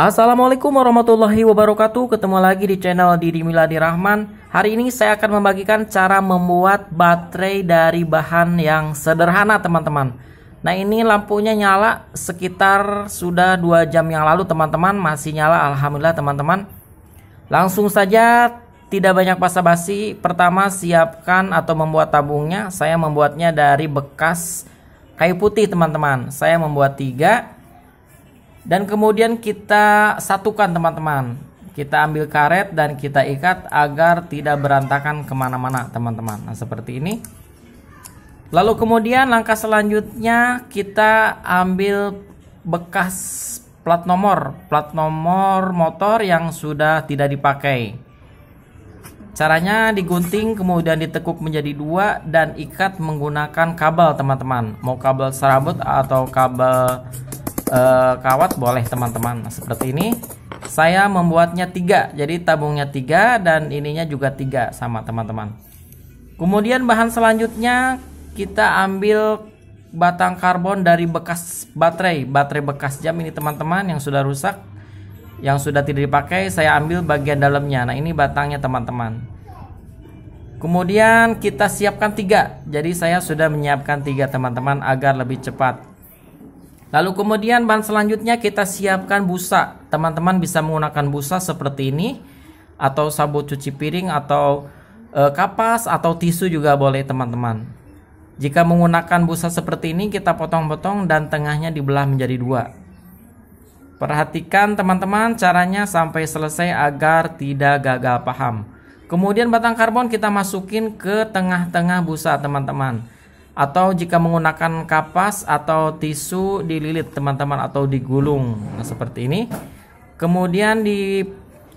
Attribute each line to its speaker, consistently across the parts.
Speaker 1: Assalamualaikum warahmatullahi wabarakatuh Ketemu lagi di channel Didi Miladi Rahman Hari ini saya akan membagikan cara membuat baterai dari bahan yang sederhana teman-teman Nah ini lampunya nyala sekitar sudah 2 jam yang lalu teman-teman Masih nyala Alhamdulillah teman-teman Langsung saja tidak banyak basa-basi Pertama siapkan atau membuat tabungnya Saya membuatnya dari bekas kayu putih teman-teman Saya membuat 3 dan kemudian kita satukan teman-teman. Kita ambil karet dan kita ikat agar tidak berantakan kemana-mana teman-teman. Nah seperti ini. Lalu kemudian langkah selanjutnya kita ambil bekas plat nomor, plat nomor motor yang sudah tidak dipakai. Caranya digunting kemudian ditekuk menjadi dua dan ikat menggunakan kabel teman-teman. Mau kabel serabut atau kabel uh, kawat boleh teman-teman nah, seperti ini saya membuatnya tiga jadi tabungnya tiga dan ininya juga tiga sama teman-teman kemudian bahan selanjutnya kita ambil batang karbon dari bekas baterai baterai bekas jam ini teman-teman yang sudah rusak yang sudah tidak dipakai saya ambil bagian dalamnya nah ini batangnya teman-teman kemudian kita siapkan tiga jadi saya sudah menyiapkan tiga teman-teman agar lebih cepat Lalu kemudian bahan selanjutnya kita siapkan busa. Teman-teman bisa menggunakan busa seperti ini atau sabut cuci piring atau e, kapas atau tisu juga boleh teman-teman. Jika menggunakan busa seperti ini kita potong-potong dan tengahnya dibelah menjadi dua. Perhatikan teman-teman caranya sampai selesai agar tidak gagal paham. Kemudian batang karbon kita masukin ke tengah-tengah busa teman-teman atau jika menggunakan kapas atau tisu dililit teman-teman atau digulung nah, seperti ini kemudian di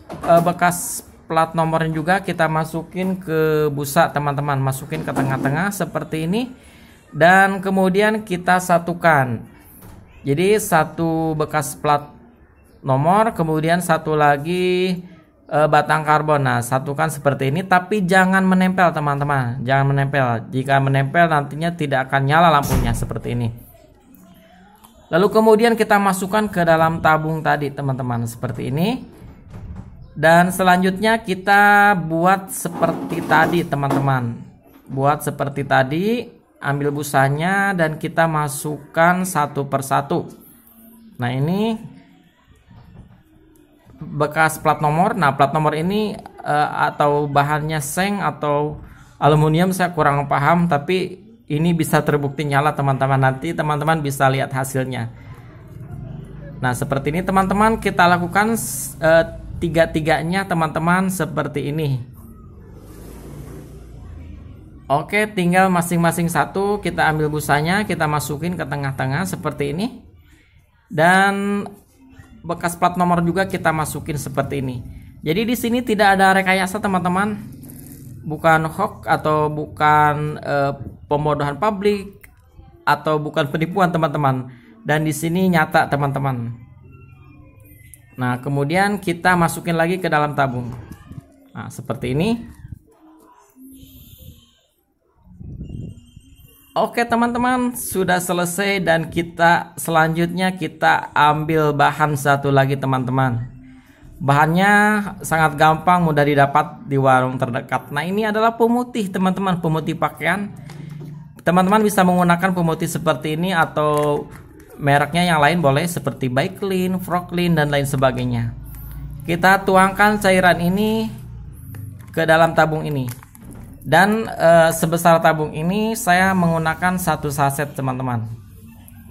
Speaker 1: e, bekas plat nomornya juga kita masukin ke busa teman-teman masukin ke tengah-tengah seperti ini dan kemudian kita satukan jadi satu bekas plat nomor kemudian satu lagi Eh, batang karbon. Nah, satukan seperti ini tapi jangan menempel teman-teman. Jangan menempel. Jika menempel nantinya tidak akan nyala lampunya seperti ini. Lalu kemudian kita masukkan ke dalam tabung tadi teman-teman seperti ini. Dan selanjutnya kita buat seperti tadi teman-teman. Buat seperti tadi, ambil busanya dan kita masukkan satu persatu. Nah ini bekas plat nomor. Nah, plat nomor ini uh, atau bahannya seng atau aluminium saya kurang paham tapi ini bisa terbukti nyala teman-teman nanti teman-teman bisa lihat hasilnya. Nah, seperti ini teman-teman kita lakukan uh, tiga-tiganya teman-teman seperti ini. Oke, tinggal masing-masing satu kita ambil busanya, kita masukin ke tengah-tengah seperti ini. Dan bekas plat nomor juga kita masukin seperti ini. Jadi di sini tidak ada rekayasa teman-teman. Bukan hoax atau bukan e, pembodohan publik atau bukan penipuan teman-teman. Dan di sini nyata teman-teman. Nah, kemudian kita masukin lagi ke dalam tabung. Nah, seperti ini. Oke teman-teman sudah selesai dan kita selanjutnya kita ambil bahan satu lagi teman-teman Bahannya sangat gampang mudah didapat di warung terdekat Nah ini adalah pemutih teman-teman pemutih pakaian Teman-teman bisa menggunakan pemutih seperti ini atau mereknya yang lain boleh seperti Bike Baiklin, Clean dan lain sebagainya Kita tuangkan cairan ini ke dalam tabung ini dan e, sebesar tabung ini saya menggunakan satu saset teman-teman.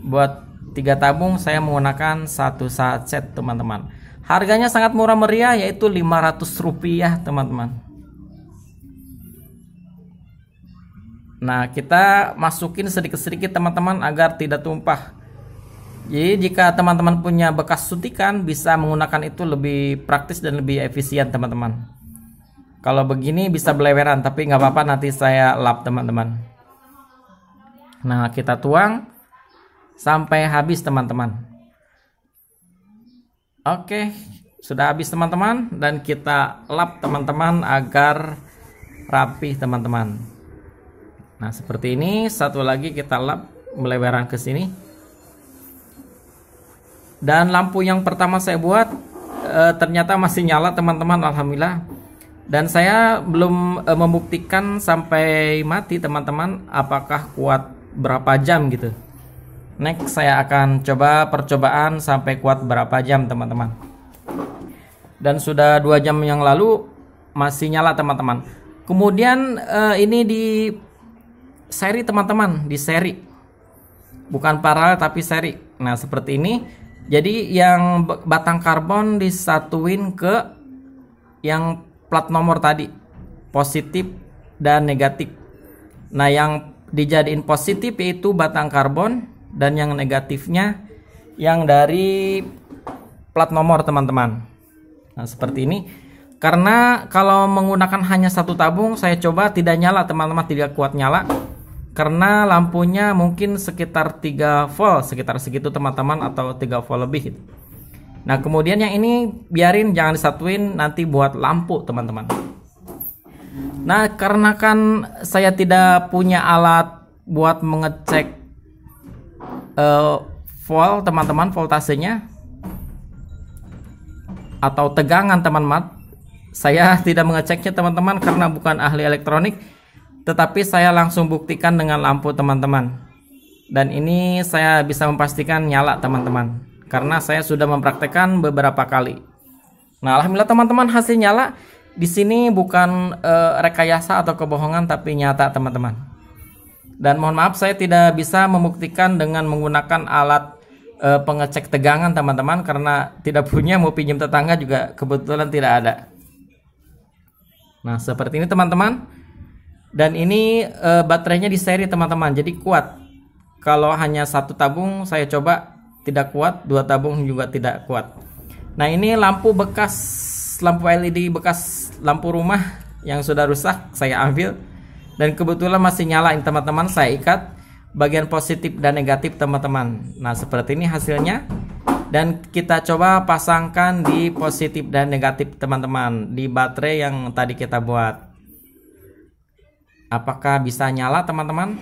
Speaker 1: Buat tiga tabung saya menggunakan satu saset teman-teman. Harganya sangat murah meriah yaitu 500 rupiah teman-teman. Nah kita masukin sedikit-sedikit teman-teman agar tidak tumpah. Jadi jika teman-teman punya bekas suntikan bisa menggunakan itu lebih praktis dan lebih efisien teman-teman. Kalau begini bisa beleweran, tapi nggak apa-apa nanti saya lap teman-teman. Nah, kita tuang sampai habis teman-teman. Oke, sudah habis teman-teman dan kita lap teman-teman agar rapi teman-teman. Nah, seperti ini, satu lagi kita lap melebaran ke sini. Dan lampu yang pertama saya buat e, ternyata masih nyala teman-teman, alhamdulillah dan saya belum uh, membuktikan sampai mati teman-teman apakah kuat berapa jam gitu next saya akan coba percobaan sampai kuat berapa jam teman-teman dan sudah dua jam yang lalu masih nyala teman-teman kemudian uh, ini di seri teman-teman di seri bukan paralel tapi seri nah seperti ini jadi yang batang karbon disatuin ke yang plat nomor tadi positif dan negatif nah yang dijadiin positif yaitu batang karbon dan yang negatifnya yang dari plat nomor teman-teman nah seperti ini karena kalau menggunakan hanya satu tabung saya coba tidak nyala teman-teman tidak kuat nyala karena lampunya mungkin sekitar 3 volt sekitar segitu teman-teman atau 3 volt lebih gitu. Nah kemudian yang ini biarin jangan disatuin nanti buat lampu teman-teman. Nah karena kan saya tidak punya alat buat mengecek uh, volt teman-teman voltasenya atau tegangan teman-teman. Saya tidak mengeceknya teman-teman karena bukan ahli elektronik tetapi saya langsung buktikan dengan lampu teman-teman. Dan ini saya bisa memastikan nyala teman-teman karena saya sudah mempraktekkan beberapa kali. Nah, alhamdulillah teman-teman hasil nyala di sini bukan e, rekayasa atau kebohongan tapi nyata teman-teman. Dan mohon maaf saya tidak bisa membuktikan dengan menggunakan alat e, pengecek tegangan teman-teman karena tidak punya mau pinjam tetangga juga kebetulan tidak ada. Nah, seperti ini teman-teman. Dan ini e, baterainya di seri teman-teman, jadi kuat. Kalau hanya satu tabung saya coba tidak kuat, dua tabung juga tidak kuat. Nah, ini lampu bekas lampu LED bekas lampu rumah yang sudah rusak saya ambil dan kebetulan masih nyala ini teman-teman saya ikat bagian positif dan negatif teman-teman. Nah, seperti ini hasilnya. Dan kita coba pasangkan di positif dan negatif teman-teman di baterai yang tadi kita buat. Apakah bisa nyala teman-teman?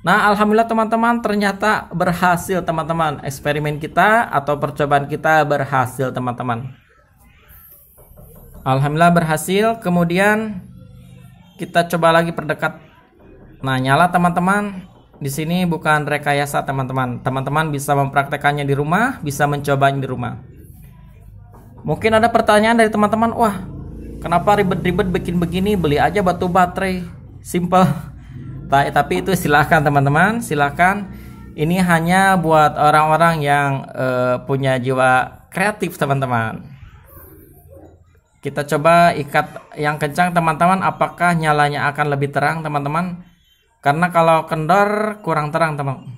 Speaker 1: Nah, alhamdulillah teman-teman ternyata berhasil teman-teman. Eksperimen kita atau percobaan kita berhasil teman-teman. Alhamdulillah berhasil. Kemudian kita coba lagi perdekat. Nah, nyala teman-teman. Di sini bukan rekayasa teman-teman. Teman-teman bisa mempraktekannya di rumah, bisa mencobanya di rumah. Mungkin ada pertanyaan dari teman-teman, wah, kenapa ribet-ribet bikin begini? Beli aja batu baterai. Simple tapi itu silahkan teman-teman silahkan ini hanya buat orang-orang yang uh, punya jiwa kreatif teman-teman kita coba ikat yang kencang teman-teman apakah nyalanya akan lebih terang teman-teman karena kalau kendor kurang terang teman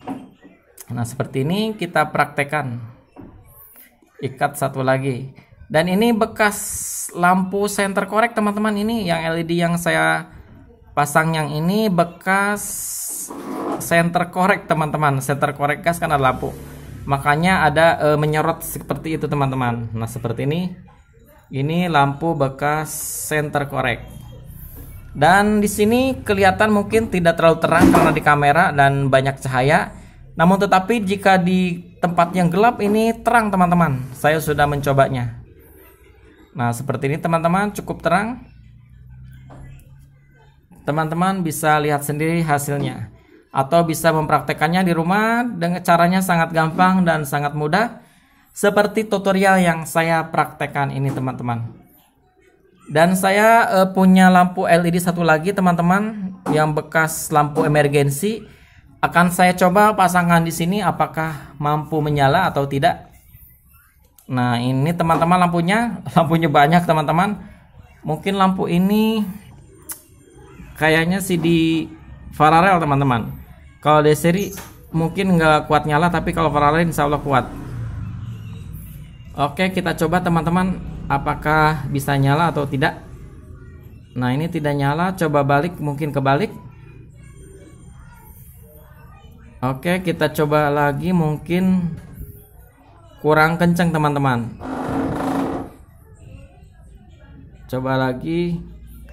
Speaker 1: nah seperti ini kita praktekkan ikat satu lagi dan ini bekas lampu center korek teman-teman ini yang LED yang saya pasang yang ini bekas center korek teman-teman center korek gas kan ada lampu makanya ada e, menyorot seperti itu teman-teman nah seperti ini ini lampu bekas center korek. dan di sini kelihatan mungkin tidak terlalu terang karena di kamera dan banyak cahaya namun tetapi jika di tempat yang gelap ini terang teman-teman saya sudah mencobanya nah seperti ini teman-teman cukup terang Teman-teman bisa lihat sendiri hasilnya atau bisa mempraktekannya di rumah dengan caranya sangat gampang dan sangat mudah seperti tutorial yang saya praktekkan ini teman-teman dan saya uh, punya lampu LED satu lagi teman-teman yang bekas lampu emergensi akan saya coba pasangkan di sini apakah mampu menyala atau tidak nah ini teman-teman lampunya lampunya banyak teman-teman mungkin lampu ini kayaknya sih di Fararel teman-teman kalau Desiri mungkin nggak kuat nyala tapi kalau Fararel insya Allah kuat Oke kita coba teman-teman apakah bisa nyala atau tidak Nah ini tidak nyala coba balik mungkin kebalik Oke kita coba lagi mungkin kurang kenceng teman-teman Coba lagi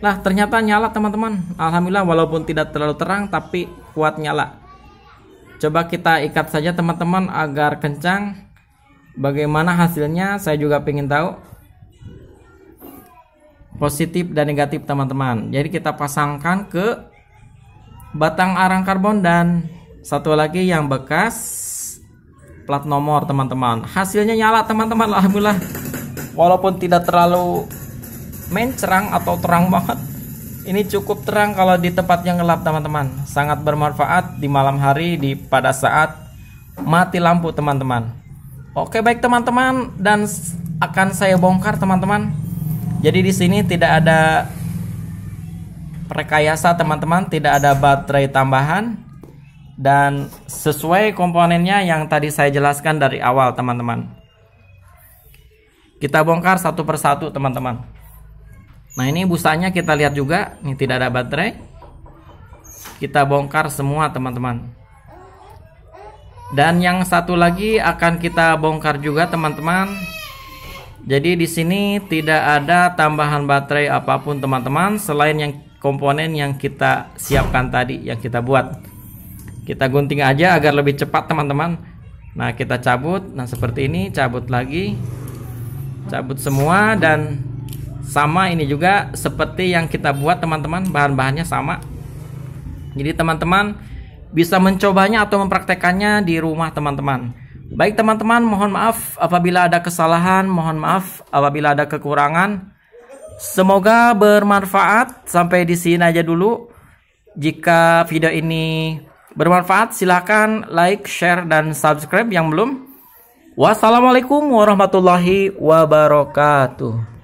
Speaker 1: lah ternyata nyala teman-teman. Alhamdulillah walaupun tidak terlalu terang tapi kuat nyala. Coba kita ikat saja teman-teman agar kencang. Bagaimana hasilnya saya juga ingin tahu. Positif dan negatif teman-teman. Jadi kita pasangkan ke batang arang karbon dan satu lagi yang bekas plat nomor teman-teman. Hasilnya nyala teman-teman alhamdulillah. Walaupun tidak terlalu Main mencerang atau terang banget ini cukup terang kalau di tempat yang gelap teman-teman sangat bermanfaat di malam hari di pada saat mati lampu teman-teman oke baik teman-teman dan akan saya bongkar teman-teman jadi di sini tidak ada rekayasa teman-teman tidak ada baterai tambahan dan sesuai komponennya yang tadi saya jelaskan dari awal teman-teman kita bongkar satu persatu teman-teman Nah ini busanya kita lihat juga, ini tidak ada baterai. Kita bongkar semua teman-teman. Dan yang satu lagi akan kita bongkar juga teman-teman. Jadi di sini tidak ada tambahan baterai apapun teman-teman selain yang komponen yang kita siapkan tadi yang kita buat. Kita gunting aja agar lebih cepat teman-teman. Nah kita cabut, nah seperti ini cabut lagi, cabut semua dan sama ini juga seperti yang kita buat teman-teman bahan-bahannya sama jadi teman-teman bisa mencobanya atau mempraktekannya di rumah teman-teman baik teman-teman mohon maaf apabila ada kesalahan mohon maaf apabila ada kekurangan semoga bermanfaat sampai di sini aja dulu jika video ini bermanfaat silahkan like share dan subscribe yang belum wassalamualaikum warahmatullahi wabarakatuh